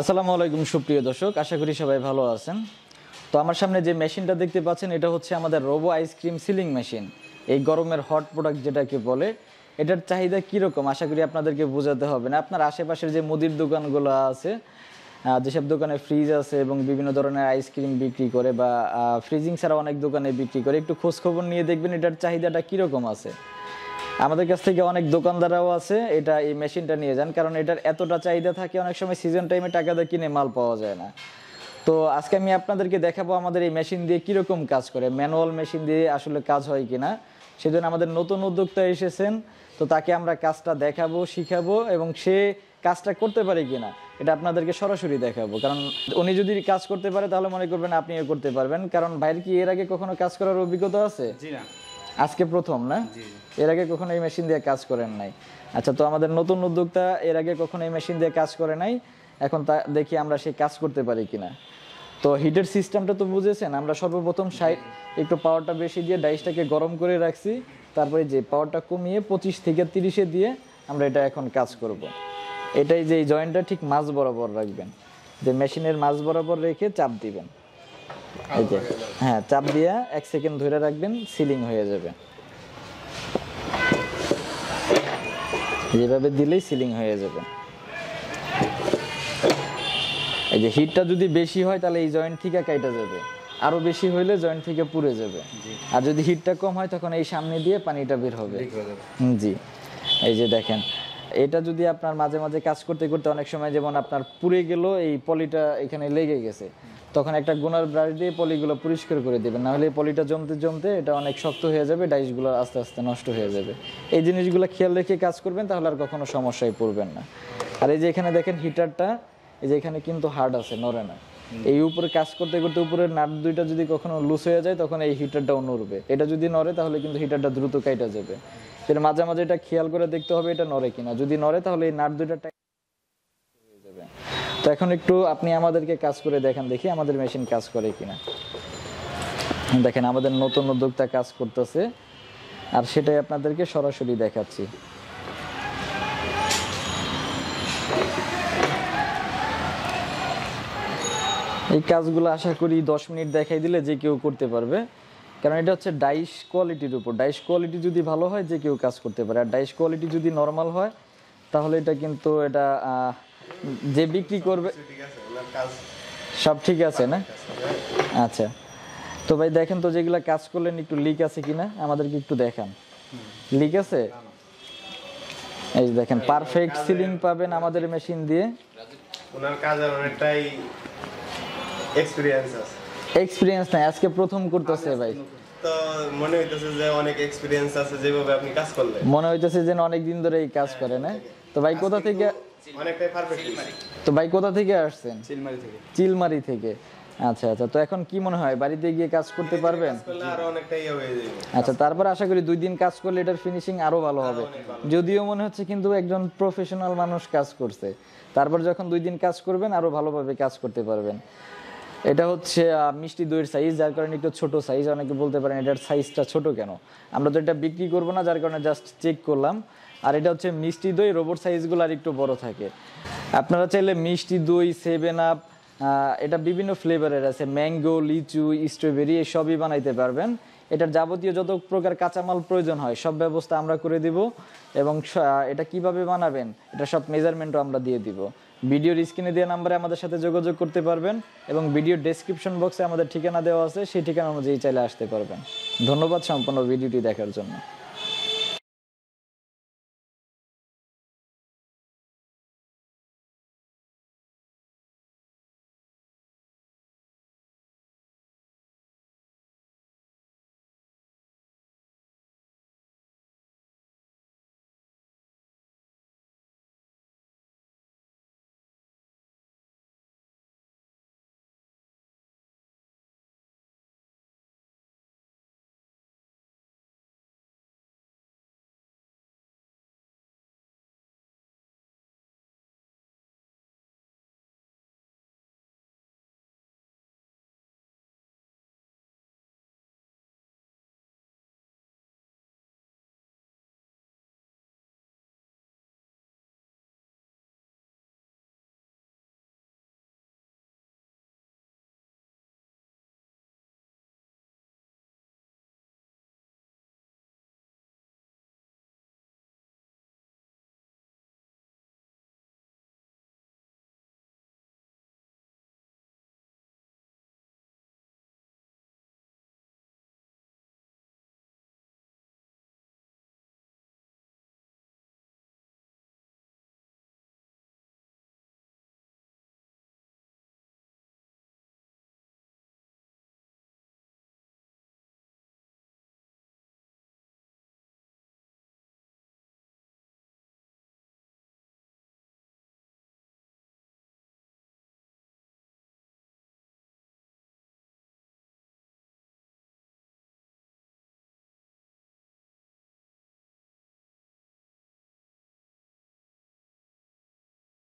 আসসালামু আলাইকুম সুপ্রিয় দর্শক আশা করি সবাই ভালো আছেন তো আমার সামনে যে মেশিনটা দেখতে পাচ্ছেন এটা হচ্ছে আমাদের রোবো আইসক্রিম সিলিং মেশিন এই গরমের হট প্রোডাক্ট যেটাকে বলে এটার চাহিদা কীরকম আশা করি আপনাদেরকে বোঝাতে হবে না আপনার আশেপাশের যে মুদির দোকানগুলো আছে যেসব দোকানে ফ্রিজ আছে এবং বিভিন্ন ধরনের আইসক্রিম বিক্রি করে বা ফ্রিজিং ছাড়া অনেক দোকানে বিক্রি করে একটু খোঁজখবর নিয়ে দেখবেন এটার চাহিদাটা কীরকম আছে আমাদের কাছ থেকে অনেক দোকানদারাও আছে এটা এই মেশিনটা নিয়ে যান কারণ এটার এতটা চাহিদা থাকে অনেক সময় সিজন টাইমে টাকা দিয়ে কিনে মাল পাওয়া যায় না তো আজকে আমি আপনাদেরকে দেখাবো আমাদের এই মেশিন দিয়ে কীরকম কাজ করে ম্যানুয়াল মেশিন দিয়ে আসলে কাজ হয় কি কিনা সেজন্য আমাদের নতুন উদ্যোক্তা এসেছেন তো তাকে আমরা কাজটা দেখাবো শিখাবো এবং সে কাজটা করতে পারে কি না এটা আপনাদেরকে সরাসরি দেখাবো কারণ উনি যদি কাজ করতে পারে তাহলে মনে করবেন আপনিও করতে পারবেন কারণ ভাইয়ের কি এর আগে কখনো কাজ করার অভিজ্ঞতা আছে জি না আজকে প্রথম না এর আগে কখনো এই মেশিন দিয়ে কাজ করেন নাই আচ্ছা তো আমাদের নতুন উদ্যোক্তা এর আগে কখনো এই মেশিন দিয়ে কাজ করে নাই এখন তা দেখি আমরা সেই কাজ করতে পারি কিনা তো হিটের সিস্টেমটা তো বুঝেছেন আমরা সর্বপ্রথম সাইড একটু পাওয়ারটা বেশি দিয়ে ডাইসটাকে গরম করে রাখছি তারপরে যে পাওয়ারটা কমিয়ে পঁচিশ থেকে তিরিশে দিয়ে আমরা এটা এখন কাজ করব। এটাই যে জয়েন্টটা ঠিক মাছ বরাবর রাখবেন যে মেশিনের মাছ বরাবর রেখে চাপ দিবেন এই যে হ্যাঁ চাপ দিয়ে এক সেকেন্ড ধরে রাখবেন সিলিং হয়ে যাবে যেভাবে দিলেই সিলিং হয়ে যাবে এই যে হিটটা যদি বেশি হয় তাহলে এই জয়েন্ট থেকে কাটা যাবে আরো বেশি হইলে জয়েন্ট থেকে পুড়ে যাবে আর যদি হিটটা কম হয় তখন এই সামনে দিয়ে পানিটা বের হবে জি এই যে দেখেন এটা যদি আপনার মাঝে মাঝে কাজ করতে করতে অনেক সময় যেমন আপনার পুড়ে গেল এই পলিটা এখানে লেগে গেছে তখন একটা গোনার ব্রাশ দিয়ে পলিগুলো পরিষ্কার করে দেবেন না হলে পলিটা জমতে জমতে এটা অনেক শক্ত হয়ে যাবে ডাইসগুলো আস্তে আস্তে নষ্ট হয়ে যাবে এই জিনিসগুলো খেয়াল রেখে কাজ করবেন তাহলে আর কখনো সমস্যায় পড়বেন না আর এই যে এখানে দেখেন হিটারটা এই যে এখানে কিন্তু হার্ড আছে নড়ে না এই উপরে কাজ করতে করতে উপরের নাট দুইটা যদি কখনো লুজ হয়ে যায় তখন এই হিটারটাও নড়বে এটা যদি নড়ে তাহলে কিন্তু হিটারটা দ্রুত কাইটা যাবে তাহলে মাঝে মাঝে এটা খেয়াল করে দেখতে হবে এটা নড়ে কিনা যদি নড়ে তাহলে এই নাট দুইটা হয়ে যাবে তো এখন একটু আপনি আমাদেরকে কাজ করে দেখেন দেখি আমাদের মেশিন কাজ করে কিনা দেখেন আমাদের নতুন উদ্যোক্তা কাজ করতেছে আর সেটাই আপনাদেরকে সরাসরি দেখাচ্ছি এই কাজগুলো আশা করি দশ মিনিট দেখাই দিলে যে কেউ করতে পারবে কারণ এটা হচ্ছে ডাইস কোয়ালিটির উপর ডাইস কোয়ালিটি যদি ভালো হয় যে কেউ কাজ করতে পারে আর ডাইস কোয়ালিটি যদি নর্মাল হয় তাহলে এটা কিন্তু এটা যে বিক্রি করবে আচ্ছা, সব ঠিক আছে না আচ্ছা তো ভাই দেখেন তো যেগুলো কাজ করলেন একটু লিক আছে কিনা আমাদেরকে একটু দেখান লিক আছে এই দেখেন পারফেক্ট সিলিং পাবেন আমাদের মেশিন দিয়ে ওনার কাজের অনেকটাই আছে এক্সপেরিয়েন্স নাই আজকে প্রথম করতেছে ভাই মনে হইতেছে যে অনেক আছে যেভাবে আপনি কাজ করলেন মনে হইতেছে যে অনেক দিন ধরে এই কাজ হ্যাঁ, করে না তো ভাই কোথা থেকে অনেকটাই পারফেক্ট তো ভাই কোথা থেকে আসছেন চিলমারি থেকে চিলমারি থেকে আচ্ছা আচ্ছা তো এখন কি মনে হয় বাড়িতে গিয়ে কাজ করতে পারবেন ইয়ে আচ্ছা তারপর আশা করি দুই দিন কাজ করলে এটার ফিনিশিং আরো ভালো হবে যদিও মনে হচ্ছে কিন্তু একজন প্রফেশনাল মানুষ কাজ করছে তারপর যখন দুই দিন কাজ করবেন আরো ভালোভাবে কাজ করতে পারবেন এটা হচ্ছে মিষ্টি দইয়ের সাইজ যার কারণে একটু ছোট সাইজ অনেকে বলতে পারেন এটার সাইজটা ছোট কেন আমরা তো এটা বিক্রি করবো না যার কারণে জাস্ট চেক করলাম আর এটা হচ্ছে মিষ্টি দই রোবট সাইজগুলো আর একটু বড় থাকে আপনারা চাইলে মিষ্টি দই সেভেন আপ এটা বিভিন্ন ফ্লেভারের আছে ম্যাঙ্গো লিচু স্ট্রবেরি এসবই বানাইতে পারবেন এটার যাবতীয় যত প্রকার কাঁচামাল প্রয়োজন হয় সব ব্যবস্থা আমরা করে দিব এবং এটা কিভাবে বানাবেন এটা সব মেজারমেন্টও আমরা দিয়ে দিব ভিডিওর স্ক্রিনে দেওয়া নাম্বারে আমাদের সাথে যোগাযোগ করতে পারবেন এবং ভিডিও ডেসক্রিপশন বক্সে আমাদের ঠিকানা দেওয়া আছে সেই ঠিকানা অনুযায়ী চাইলে আসতে পারবেন ধন্যবাদ সম্পূর্ণ ভিডিওটি দেখার জন্য